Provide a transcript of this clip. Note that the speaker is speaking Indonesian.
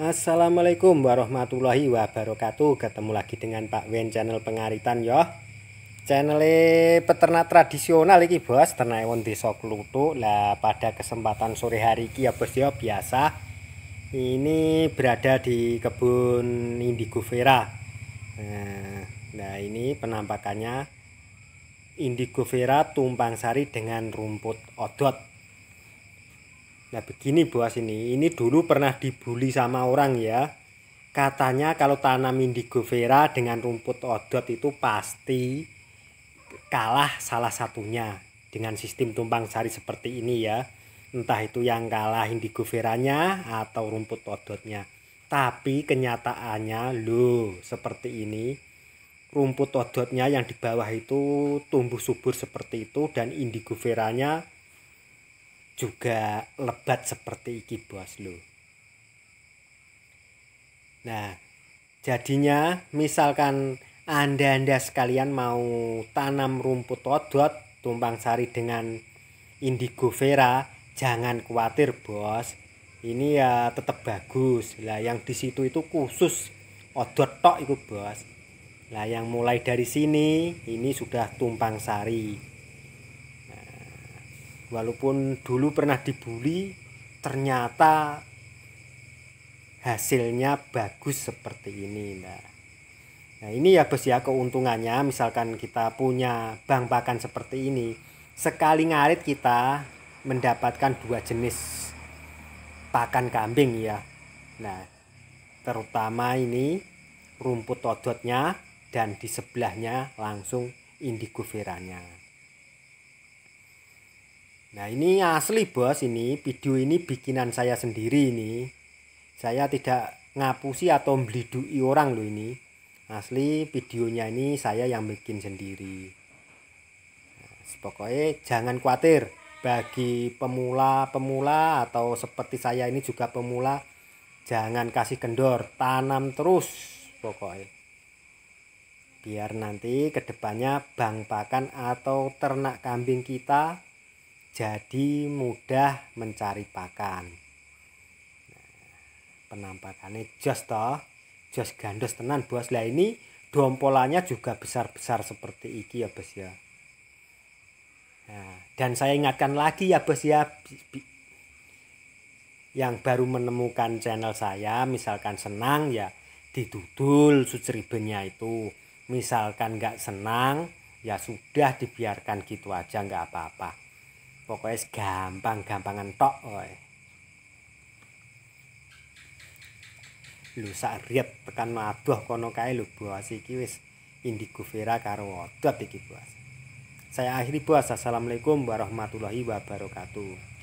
Assalamualaikum warahmatullahi wabarakatuh Ketemu lagi dengan Pak Wen channel pengaritan ya Channel peternak tradisional lagi bos Ternak Ewan desa Klutuk Lah pada kesempatan sore hari ini ya bos ya biasa Ini berada di kebun Indigo Vera eh, Nah ini penampakannya Indigo Vera tumpang sari dengan rumput odot Nah begini bos ini, ini dulu pernah dibully sama orang ya. Katanya kalau tanam indigo vera dengan rumput odot itu pasti kalah salah satunya dengan sistem tumpang sari seperti ini ya. Entah itu yang kalah indigo veranya atau rumput odotnya. Tapi kenyataannya loh seperti ini. Rumput odotnya yang di bawah itu tumbuh subur seperti itu dan indigo veranya juga lebat seperti iki bos lo. Nah, jadinya misalkan Anda-anda sekalian mau tanam rumput odot tumpang sari dengan indigo vera, jangan khawatir bos. Ini ya tetap bagus. Lah yang di situ itu khusus odot tok itu bos. Lah yang mulai dari sini ini sudah tumpang sari walaupun dulu pernah dibully ternyata hasilnya bagus seperti ini nah nah ini ya bos ya keuntungannya misalkan kita punya bank pakan seperti ini sekali ngarit kita mendapatkan dua jenis pakan kambing ya nah terutama ini rumput todotnya dan di sebelahnya langsung indigo veranya Nah ini asli bos ini video ini bikinan saya sendiri ini. Saya tidak ngapusi atau melidui orang loh ini. Asli videonya ini saya yang bikin sendiri. Nah, pokoknya jangan khawatir bagi pemula-pemula atau seperti saya ini juga pemula jangan kasih kendor tanam terus pokoknya biar nanti kedepannya bang pakan atau ternak kambing kita jadi mudah mencari pakan nah, penampakannya jos toh jos gandos tenan bos lah ini polanya juga besar-besar seperti iki ya bos ya nah, dan saya ingatkan lagi ya bos ya yang baru menemukan channel saya misalkan senang ya didudul suceribenya itu misalkan nggak senang ya sudah dibiarkan gitu aja nggak apa-apa pokoknya gampang gampangan tok woy. lu sakriat tekan aduh kono kae lu buas iki wis indigo vera karo wadah iki buas saya akhiri buas assalamualaikum warahmatullahi wabarakatuh